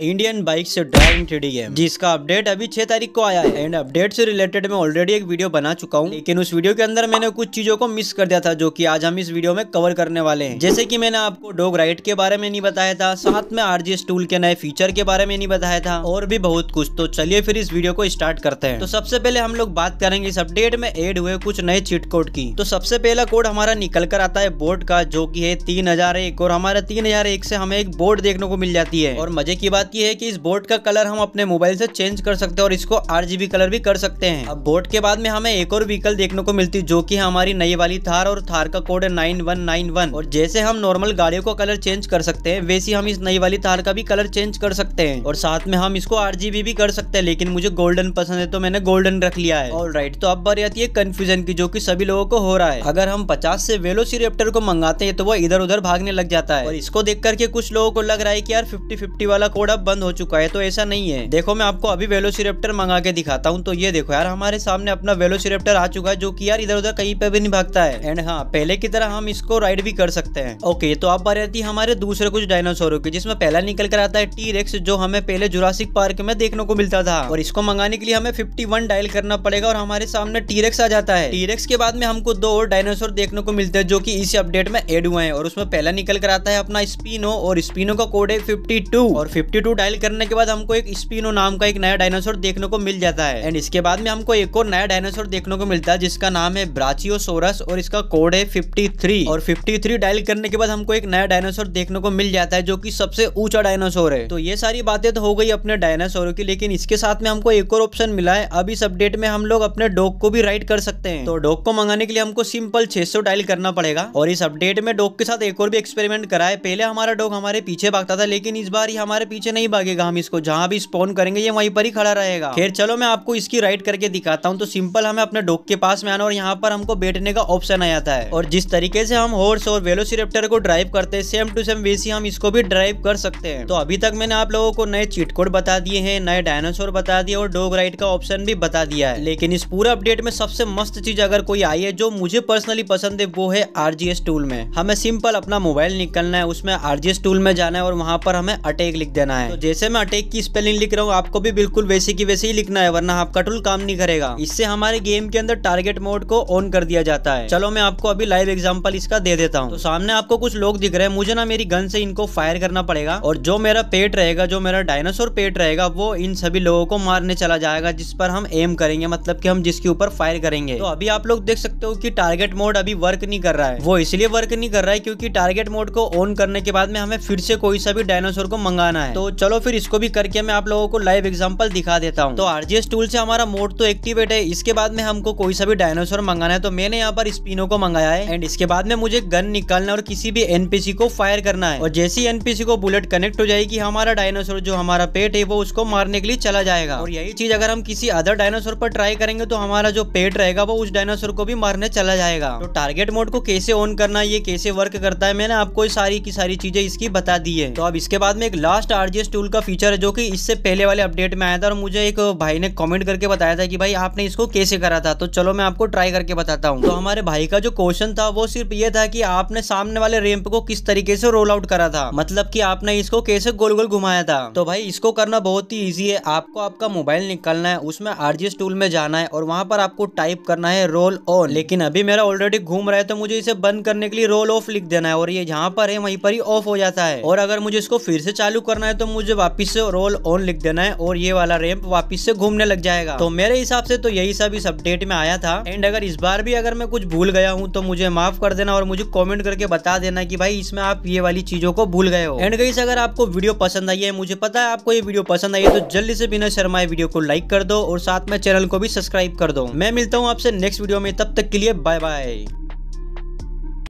Indian bike से driving three game जिसका update अभी छह तारीख को आया है एंड अपडेट से रिलेटेड मैं ऑलरेडी एक वीडियो बना चुका हूँ लेकिन उस वीडियो के अंदर मैंने कुछ चीजों को मिस कर दिया था जो कि आज हम इस वीडियो में कवर करने वाले हैं जैसे कि मैंने आपको डॉग राइड के बारे में नहीं बताया था साथ में आरजी टूल के नए फीचर के बारे में नहीं बताया था और भी बहुत कुछ तो चलिए फिर इस वीडियो को स्टार्ट करते हैं तो सबसे पहले हम लोग बात करेंगे इस अपडेट में एड हुए कुछ नए चिट कोड की तो सबसे पहला कोड हमारा निकल कर आता है बोर्ड का जो की है तीन हजार एक और हमारा तीन हजार एक से हमें एक बोर्ड देखने को मिल जाती है और मजे की बात बात यह है कि इस बोर्ड का कलर हम अपने मोबाइल से चेंज कर सकते हैं और इसको आर कलर भी कर सकते हैं अब बोर्ड के बाद में हमें एक और व्हीकल देखने को मिलती जो की हमारी नई वाली थार और थार का कोड है नाइन और जैसे हम नॉर्मल गाड़ियों का कलर चेंज कर सकते हैं वैसे हम इस नई वाली थार का भी कलर चेंज कर सकते हैं और साथ में हम इसको आर भी कर सकते हैं लेकिन मुझे गोल्डन पसंद है तो मैंने गोल्डन रख लिया है और राइट तो अब बार आती है कंफ्यूजन की जो की सभी लोगों को हो रहा है अगर हम पचास से सीरेप्टर को मंगाते हैं तो वो इधर उधर भागने लग जाता है और इसको देख करके कुछ लोगों को लग रहा है की यार फिफ्टी फिफ्टी वाला कोड सब बंद हो चुका है तो ऐसा नहीं है देखो मैं आपको अभी वेलोसिरेप्टर मंगा के दिखाता हूँ तो ये देखो यार हमारे सामने अपना वेलोसिरेप्टर आ चुका है जो की यार इधर उधर कहीं पे भी नहीं भागता है एंड हाँ पहले की तरह हम इसको राइड भी कर सकते हैं ओके तो आप बारी आती हमारे दूसरे कुछ डायनासोरों की जिसमें पहला निकल कर आता है टी रेक्स जो हमें पहले जुरासिक पार्क में देखने को मिलता था और इसको मंगाने के लिए हमें फिफ्टी डायल करना पड़ेगा और हमारे सामने टी रेक्स आ जाता है टी रेक्स के बाद में हमको दो और डायनासोर देखने को मिलते हैं जो की इसी अपडेट में एड हुए हैं और उसमें पहला निकल कर आता है अपना स्पिनो और स्पिनो का कोड है 52 और फिफ्टी टू डायल करने के बाद हमको एक स्पिनो नाम का एक नया डायनासोर देखने को मिल जाता है एंड इसके बाद में हमको एक और नया डायनासोर देखने को मिलता है जिसका नाम है ब्राचियोसोरस और इसका कोड है 53 और 53 डायल करने के बाद हमको एक नया डायनासोर देखने को मिल जाता है जो की सबसे ऊंचा डायनासोर है तो ये सारी बातें तो हो गई अपने डायनासोर की लेकिन इसके साथ में हमको एक और ऑप्शन मिला है अब इस अपडेट में हम लोग अपने डॉग को भी राइड कर सकते हैं तो डॉग को मंगाने के लिए हमको सिंपल 600 डायल करना पड़ेगा और इस अपडेट में डॉग के साथ एक और भी एक्सपेरिमेंट है पहले हमारा डॉग हमारे पीछे भागता था लेकिन इस बार ही हमारे पीछे नहीं भागेगा हम इसको जहाँ भी स्पॉन करेंगे ये वहीं पर ही खड़ा रहेगा फिर चलो मैं आपको इसकी राइड करके दिखाता हूँ तो सिंपल हमें अपने डोक के पास में आना और यहाँ पर हमको बैठने का ऑप्शन आया था और जिस तरीके से हम हॉर्स और वेलोसिरेप्टर को ड्राइव करते हैं सेम टू सेम वैसे हम इसको भी ड्राइव कर सकते हैं तो अभी तक मैंने आप लोगों को नए चिटकोड बता दिए है नए डायनासोर बता दिए और डोग राइड का ऑप्शन भी बता दिया है लेकिन इस पूरा अपडेट में सबसे मस्त चीज अगर कोई आई है जो मुझे पर्सनली पसंद है वो है आरजीएस टूल में हमें सिंपल अपना मोबाइल निकलना है उसमें आरजीएस टूल में जाना है और वहाँ पर हमें अटैक लिख देना है है तो जैसे मैं अटैक की स्पेलिंग लिख रहा हूँ आपको भी बिल्कुल वैसे की वैसे ही लिखना है वरना आपका टूल काम नहीं करेगा इससे हमारे गेम के अंदर टारगेट मोड को ऑन कर दिया जाता है चलो मैं आपको अभी लाइव एग्जाम्पल इसका दे देता हूँ तो सामने आपको कुछ लोग दिख रहे हैं मुझे ना मेरी गन से इनको फायर करना पड़ेगा और जो मेरा पेट रहेगा जो मेरा डायनासोर पेट रहेगा वो इन सभी लोगों को मारने चला जाएगा जिस पर हम एम करेंगे मतलब की हम जिसके ऊपर फायर करेंगे तो अभी आप लोग देख सकते हो की टारगेट मोड अभी वर्क नहीं कर रहा है वो इसलिए वर्क नहीं कर रहा है क्योंकि टारगेट मोड को ऑन करने के बाद में हमें फिर से कोई सा भी डायनासोर को मंगाना है तो चलो फिर इसको भी करके मैं आप लोगों को लाइव एग्जाम्पल दिखा देता हूँ तो आरजीएस टूल से हमारा मोड तो एक्टिवेट है इसके बाद में हमको कोई सा भी डायनासोर मंगाना है तो मैंने यहाँ पर स्पिनो को मंगाया है एंड इसके बाद में मुझे गन निकालना और किसी भी एनपीसी को फायर करना है और जैसी एनपीसी को बुलेट कनेक्ट हो जाएगी हमारा डायनासोर जो हमारा पेट है वो उसको मारने के लिए चला जाएगा और यही चीज अगर हम किसी अदर डायनासोर पर ट्राई करेंगे तो हमारा जो पेट रहेगा वो उस डायनासोर को भी मारने चला जाएगा तो टारगेट मोड को कैसे ऑन करना है ये कैसे वर्क करता है मैंने आपको सारी की सारी चीजें इसकी बता दी है तो अब इसके बाद में एक लास्ट आरजी एडजस्ट टूल का फीचर है जो कि इससे पहले वाले अपडेट में आया था और मुझे एक भाई ने कमेंट करके बताया था कि भाई आपने इसको कैसे करा था तो चलो मैं आपको ट्राई करके बताता हूँ तो हमारे भाई का जो क्वेश्चन था वो सिर्फ ये था कि आपने सामने वाले रेम्प को किस तरीके से रोल आउट करा था मतलब की आपने इसको कैसे गोल गोल घुमाया था तो भाई इसको करना बहुत ही ईजी है आपको आपका मोबाइल निकालना है उसमें आरजीएस टूल में जाना है और वहाँ पर आपको टाइप करना है रोल ऑन लेकिन अभी मेरा ऑलरेडी घूम रहा है तो मुझे इसे बंद करने के लिए रोल ऑफ लिख देना है और ये जहाँ पर है वहीं पर ही ऑफ हो जाता है और अगर मुझे इसको फिर से चालू करना है तो मुझे वापिस से रोल ऑन लिख देना है और ये वाला रैम्प वापिस से घूमने लग जाएगा तो मेरे हिसाब से तो यही सब इस अपडेट में आया था एंड अगर इस बार भी अगर मैं कुछ भूल गया हूँ तो मुझे माफ कर देना और मुझे कॉमेंट करके बता देना की भाई इसमें आप ये वाली चीजों को भूल गए हो एंड गई अगर आपको वीडियो पसंद आई है मुझे पता है आपको ये वीडियो पसंद आई है तो जल्दी से बिना शर्मा वीडियो को लाइक कर दो और साथ में चैनल को भी सब्सक्राइब कर दो मैं मिलता हूँ आपसे नेक्स्ट वीडियो में तब तक के लिए बाय बाय